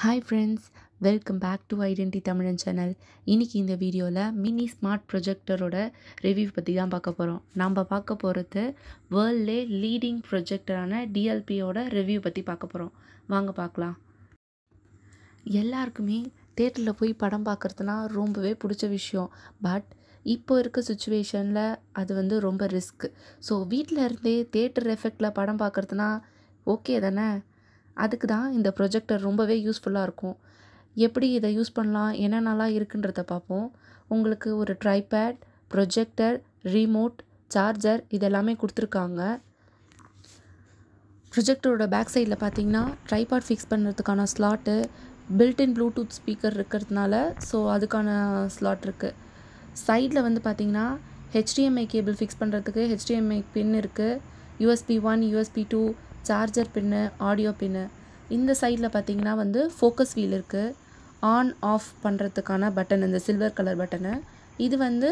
hi friends welcome back to ஐடென்டி தமிழன் channel இன்றைக்கி இந்த வீடியோவில் மினி ஸ்மார்ட் ப்ரொஜெக்டரோட ரிவ்யூ பற்றி தான் பார்க்க போகிறோம் நாம் பார்க்க போகிறது வேர்ல்ட்லே லீடிங் ப்ரொஜெக்டரான டிஎல்பியோட ரிவ்யூ பற்றி பார்க்க போகிறோம் வாங்க பார்க்கலாம் எல்லாருக்குமே தேட்டரில் போய் படம் பார்க்குறதுனா ரொம்பவே பிடிச்ச விஷயம் பட் இப்போ இருக்க சுச்சுவேஷனில் அது வந்து ரொம்ப ரிஸ்க் ஸோ வீட்டில் இருந்தே தேட்டர் எஃபெக்டில் படம் பார்க்குறதுனா ஓகே தானே அதுக்கு தான் இந்த ப்ரொஜெக்டர் ரொம்பவே யூஸ்ஃபுல்லாக இருக்கும் எப்படி இதை யூஸ் பண்ணலாம் என்னென்னலாம் இருக்குன்றத பார்ப்போம் உங்களுக்கு ஒரு ட்ரைபேட் ப்ரொஜெக்டர் ரீமோட் சார்ஜர் இதெல்லாமே கொடுத்துருக்காங்க ப்ரொஜெக்டரோட பேக் சைடில் பார்த்தீங்கன்னா ட்ரைபாட் ஃபிக்ஸ் பண்ணுறதுக்கான ஸ்லாட்டு பில்டின் ப்ளூடூத் ஸ்பீக்கர் இருக்கிறதுனால ஸோ அதுக்கான ஸ்லாட் இருக்குது சைடில் வந்து பார்த்தீங்கன்னா ஹெச்டிஎம்ஐ கேபிள் ஃபிக்ஸ் பண்ணுறதுக்கு ஹெச்டிஎம்ஐ பின் இருக்குது USB one USB two charger pin audio pin இந்த சைடில் பார்த்தீங்கன்னா வந்து ஃபோக்கஸ் வீல் இருக்குது ஆன் ஆஃப் பண்ணுறதுக்கான பட்டன் இந்த சில்வர் கலர் பட்டனு இது வந்து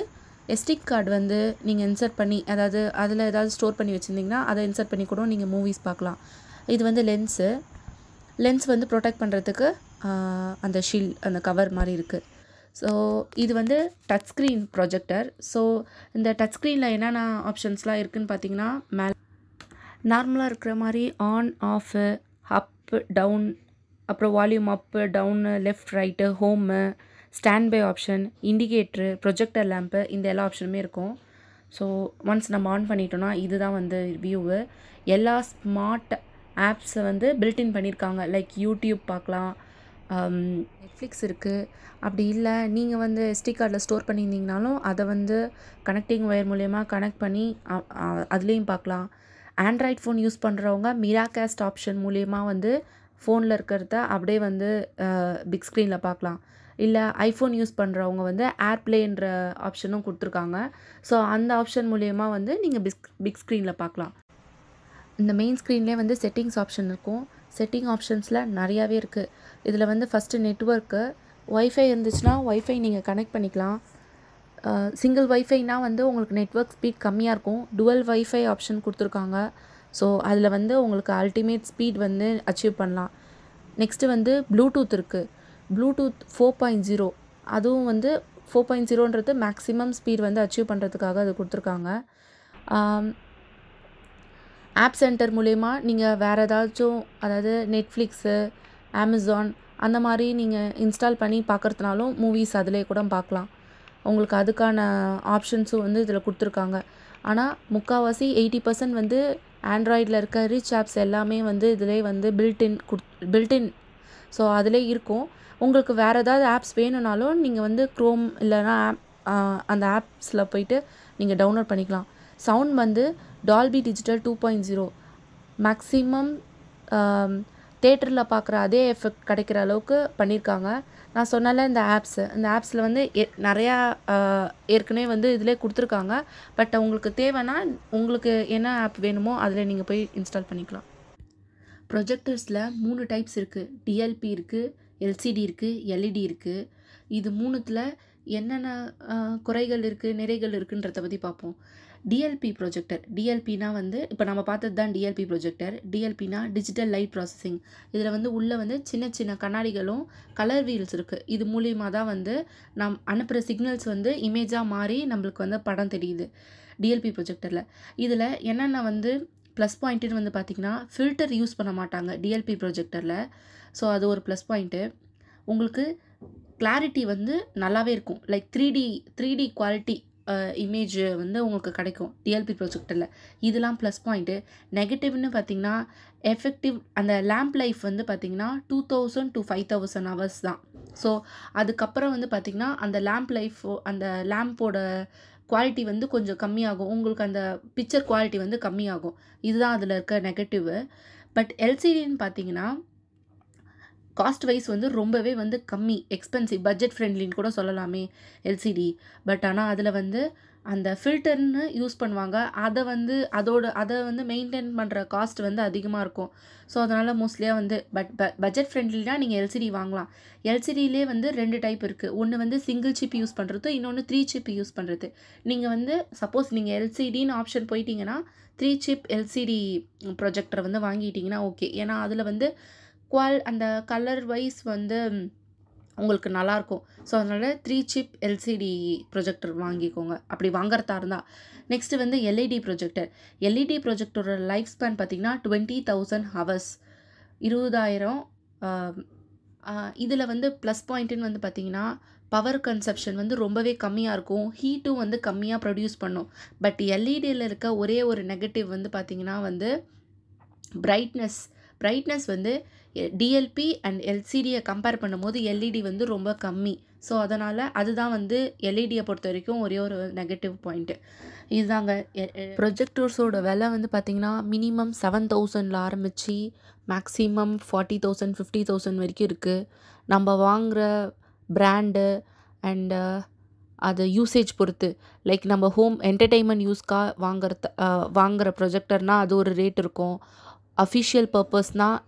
எஸ்டிக் கார்டு வந்து நீங்கள் இன்சர்ட் பண்ணி அதாவது அதில் ஏதாவது ஸ்டோர் பண்ணி வச்சுருந்தீங்கன்னா அதை இன்சர்ட் பண்ணி கூட நீங்கள் மூவிஸ் பார்க்கலாம் இது வந்து லென்ஸு லென்ஸ் வந்து ப்ரொடெக்ட் பண்ணுறதுக்கு அந்த ஷீல் அந்த கவர் மாதிரி இருக்குது ஸோ இது வந்து டச் ஸ்க்ரீன் ப்ரொஜெக்டர் ஸோ இந்த டச் ஸ்க்ரீனில் என்னென்ன ஆப்ஷன்ஸ்லாம் இருக்குதுன்னு பார்த்தீங்கன்னா மேலே நார்மலாக இருக்கிற மாதிரி ஆன் ஆஃபு அப்பு டவுன் அப்புறம் volume up down left right home standby option indicator projector lamp இந்த எல்லா ஆப்ஷனுமே இருக்கும் ஸோ ஒன்ஸ் நம்ம ஆன் பண்ணிட்டோன்னா இதுதான் வந்து வியூவு எல்லா ஸ்மார்ட் ஆப்ஸை வந்து பில்டின் பண்ணியிருக்காங்க லைக் யூடியூப் பார்க்கலாம் நெட்ஃப்ளிக்ஸ் um, இருக்குது அப்படி இல்லை நீங்கள் வந்து எஸ்டி கார்டில் ஸ்டோர் பண்ணியிருந்தீங்கனாலும் அதை வந்து கனெக்டிங் ஒயர் மூலயமா கனெக்ட் பண்ணி அதுலேயும் பார்க்கலாம் ஆண்ட்ராய்ட் ஃபோன் யூஸ் பண்ணுறவங்க கேஸ்ட் ஆப்ஷன் மூலயமா வந்து ஃபோனில் இருக்கிறத அப்படியே வந்து பிக் ஸ்க்ரீனில் பார்க்கலாம் இல்லை ஐஃபோன் யூஸ் பண்ணுறவங்க வந்து பிளேன்ற ஆப்ஷனும் கொடுத்துருக்காங்க ஸோ அந்த ஆப்ஷன் மூலயமா வந்து நீங்கள் பிக் பிக் ஸ்க்ரீனில் பார்க்கலாம் இந்த மெயின் ஸ்க்ரீன்லேயே வந்து செட்டிங்ஸ் ஆப்ஷன் இருக்கும் செட்டிங் ஆப்ஷன்ஸில் நிறையாவே இருக்குது இதில் வந்து ஃபஸ்ட்டு நெட்ஒர்க்கு ஒய்ஃபை இருந்துச்சுன்னா ஒய்ஃபை நீங்கள் கனெக்ட் பண்ணிக்கலாம் சிங்கிள் ஒய்ஃபைனா வந்து உங்களுக்கு நெட்ஒர்க் ஸ்பீட் கம்மியாக இருக்கும் டுவல் ஒய்ஃபை ஆப்ஷன் கொடுத்துருக்காங்க ஸோ அதில் வந்து உங்களுக்கு அல்டிமேட் ஸ்பீட் வந்து அச்சீவ் பண்ணலாம் நெக்ஸ்ட்டு வந்து ப்ளூடூத் இருக்குது ப்ளூடூத் ஃபோர் பாயிண்ட் ஜீரோ அதுவும் வந்து ஃபோர் பாயிண்ட் ஜீரோன்றது மேக்ஸிமம் ஸ்பீட் வந்து அச்சீவ் பண்ணுறதுக்காக அது கொடுத்துருக்காங்க ஆப் சென்டர் மூலயமா நீங்கள் வேறு ஏதாச்சும் அதாவது நெட்ஃப்ளிக்ஸு அமேசான் அந்த மாதிரி நீங்கள் இன்ஸ்டால் பண்ணி பார்க்குறதுனாலும் மூவிஸ் அதிலே கூட பார்க்கலாம் உங்களுக்கு அதுக்கான ஆப்ஷன்ஸும் வந்து இதில் கொடுத்துருக்காங்க ஆனால் முக்கால்வாசி எயிட்டி பர்சன்ட் வந்து ஆண்ட்ராய்டில் இருக்க ரிச் ஆப்ஸ் எல்லாமே வந்து இதிலே வந்து பில்டின் குட் பில்டின் ஸோ அதிலே இருக்கும் உங்களுக்கு வேறு ஏதாவது ஆப்ஸ் வேணும்னாலும் நீங்கள் வந்து க்ரோம் இல்லைனா ஆப் அந்த ஆப்ஸில் போயிட்டு நீங்கள் டவுன்லோட் பண்ணிக்கலாம் சவுண்ட் வந்து Dolby digital two point zero maximum தேட்டரில் பார்க்குற அதே எஃபெக்ட் கிடைக்கிற அளவுக்கு பண்ணியிருக்காங்க நான் சொன்னால இந்த ஆப்ஸு இந்த ஆப்ஸில் வந்து நிறையா ஏற்கனவே வந்து இதிலே கொடுத்துருக்காங்க பட் உங்களுக்கு தேவைன்னா உங்களுக்கு என்ன ஆப் வேணுமோ அதில் நீங்கள் போய் இன்ஸ்டால் பண்ணிக்கலாம் ப்ரொஜெக்டர்ஸில் மூணு டைப்ஸ் இருக்குது டிஎல்பி இருக்குது எல்சிடி இருக்குது எல்இடி e இருக்குது இது மூணுத்தில் என்னென்ன குறைகள் இருக்குது நிறைகள் இருக்குன்றத பற்றி பார்ப்போம் டிஎல்பி ப்ரொஜெக்டர் டிஎல்பினா வந்து இப்போ நம்ம பார்த்தது தான் டிஎல்பி ப்ரொஜெக்டர் டிஎல்பினா டிஜிட்டல் லைட் ப்ராசஸிங் இதில் வந்து உள்ளே வந்து சின்ன சின்ன கண்ணாடிகளும் கலர் வீல்ஸ் இருக்குது இது மூலியமாக தான் வந்து நாம் அனுப்புகிற சிக்னல்ஸ் வந்து இமேஜாக மாறி நம்மளுக்கு வந்து படம் தெரியுது டிஎல்பி ப்ரொஜெக்டரில் இதில் என்னென்ன வந்து ப்ளஸ் பாயிண்ட்டுன்னு வந்து பார்த்திங்கன்னா ஃபில்டர் யூஸ் பண்ண மாட்டாங்க டிஎல்பி ப்ரொஜெக்டரில் ஸோ அது ஒரு ப்ளஸ் பாயிண்ட்டு உங்களுக்கு கிளாரிட்டி வந்து நல்லாவே இருக்கும் like three D three D quality image வந்து உங்களுக்கு கிடைக்கும் டிஎல்பி ப்ரொஜெக்டரில் இதெல்லாம் ப்ளஸ் பாயிண்ட்டு நெகட்டிவ்னு பார்த்திங்கன்னா எஃபெக்டிவ் அந்த லேம்ப் லைஃப் வந்து பார்த்திங்கன்னா two thousand to five thousand hours தான் ஸோ அதுக்கப்புறம் வந்து பார்த்திங்கன்னா அந்த லேம்ப் லைஃப் அந்த லேம்போட குவாலிட்டி வந்து கொஞ்சம் கம்மியாகும் உங்களுக்கு அந்த பிக்சர் குவாலிட்டி வந்து கம்மியாகும் இதுதான் அதில் இருக்க நெகட்டிவ் பட் எல்சிடின்னு பார்த்தீங்கன்னா காஸ்ட் வைஸ் வந்து ரொம்பவே வந்து கம்மி எக்ஸ்பென்சிவ் பட்ஜெட் ஃப்ரெண்ட்லின்னு கூட சொல்லலாமே எல்சிடி பட் ஆனால் அதில் வந்து அந்த ஃபில்டர்னு யூஸ் பண்ணுவாங்க அதை வந்து அதோட அதை வந்து மெயின்டைன் பண்ணுற காஸ்ட் வந்து அதிகமாக இருக்கும் ஸோ அதனால் மோஸ்ட்லியாக வந்து பட் பட்ஜெட் ஃப்ரெண்ட்லினா நீங்கள் எல்சிடி வாங்கலாம் எல்சிடியிலே வந்து ரெண்டு டைப் இருக்குது ஒன்று வந்து சிங்கிள் சிப் யூஸ் பண்ணுறது இன்னொன்று த்ரீ சிப் யூஸ் பண்ணுறது நீங்கள் வந்து சப்போஸ் நீங்கள் எல்சிடின்னு ஆப்ஷன் போயிட்டீங்கன்னா த்ரீ சிப் எல்சிடி ப்ரொஜெக்டர் வந்து வாங்கிட்டிங்கன்னா ஓகே ஏன்னா அதில் வந்து குவால் அந்த கலர் வைஸ் வந்து உங்களுக்கு நல்லாயிருக்கும் ஸோ அதனால் த்ரீ சிப் எல்சிடி ப்ரொஜெக்டர் வாங்கிக்கோங்க அப்படி வாங்குறதா இருந்தால் நெக்ஸ்ட்டு வந்து எல்இடி ப்ரொஜெக்டர் எல்இடி ப்ரொஜெக்டரோட லைஃப் ஸ்பேன் பார்த்திங்கன்னா டுவெண்ட்டி தௌசண்ட் ஹவர்ஸ் இருபதாயிரம் இதில் வந்து ப்ளஸ் பாயிண்ட்டுன்னு வந்து பார்த்திங்கன்னா பவர் கன்சப்ஷன் வந்து ரொம்பவே கம்மியாக இருக்கும் ஹீட்டும் வந்து கம்மியாக ப்ரொடியூஸ் பண்ணும் பட் எல்இடியில் e இருக்க ஒரே ஒரு நெகட்டிவ் வந்து பார்த்திங்கன்னா வந்து ப்ரைட்னஸ் ப்ரைட்னஸ் வந்து டிஎல்பி அண்ட் எல்சிடியை கம்பேர் பண்ணும்போது எல்இடி e வந்து ரொம்ப கம்மி ஸோ அதனால் அதுதான் வந்து எல்இடியை e பொறுத்த வரைக்கும் ஒரே ஒரு நெகட்டிவ் பாயிண்ட்டு இதுதாங்க ப்ரொஜெக்டர்ஸோட விலை வந்து பார்த்திங்கன்னா மினிமம் செவன் தௌசண்டில் ஆரம்பித்து maximum forty thousand fifty thousand வரைக்கும் இருக்குது நம்ம வாங்குகிற ப்ராண்டு அண்டு அதை யூசேஜ் பொறுத்து லைக் நம்ம ஹோம் என்டர்டெயின்மெண்ட் யூஸ்க்காக வாங்குற வாங்குகிற ப்ரொஜெக்டர்னால் அது ஒரு ரேட் இருக்கும் அஃபிஷியல் பர்பஸ்னால்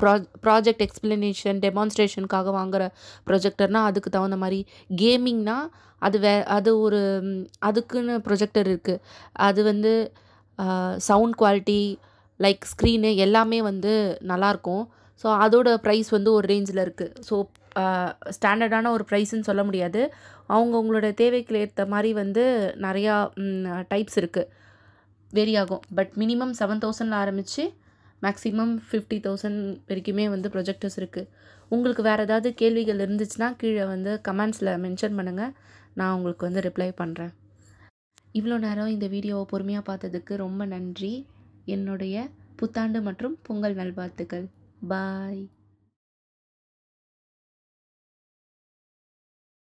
ப்ரா ப்ராஜெக்ட் எக்ஸ்பிளனேஷன் டெமான்ஸ்ட்ரேஷனுக்காக வாங்குகிற ப்ரொஜெக்டர்னால் அதுக்கு தகுந்த மாதிரி கேமிங்னா அது வே அது ஒரு அதுக்குன்னு ப்ரொஜெக்டர் இருக்குது அது வந்து சவுண்ட் குவாலிட்டி லைக் ஸ்க்ரீனு எல்லாமே வந்து நல்லாயிருக்கும் ஸோ அதோட ப்ரைஸ் வந்து ஒரு ரேஞ்சில் இருக்குது ஸோ ஸ்டாண்டர்டான ஒரு ப்ரைஸ்ன்னு சொல்ல முடியாது அவங்கவுங்களோட தேவைக்கு ஏற்ற மாதிரி வந்து நிறையா டைப்ஸ் இருக்குது வேரி ஆகும் பட் மினிமம் செவன் தௌசண்டில் ஆரம்பித்து மேக்ஸிமம் ஃபிஃப்டி தௌசண்ட் வரைக்குமே வந்து ப்ரொஜெக்டர்ஸ் இருக்குது உங்களுக்கு வேறு ஏதாவது கேள்விகள் இருந்துச்சுன்னா கீழே வந்து கமெண்ட்ஸில் மென்ஷன் பண்ணுங்கள் நான் உங்களுக்கு வந்து ரிப்ளை பண்ணுறேன் இவ்வளோ நேரம் இந்த வீடியோவை பொறுமையாக பார்த்ததுக்கு ரொம்ப நன்றி என்னுடைய புத்தாண்டு மற்றும் பொங்கல் நல்வாழ்த்துக்கள் பாய்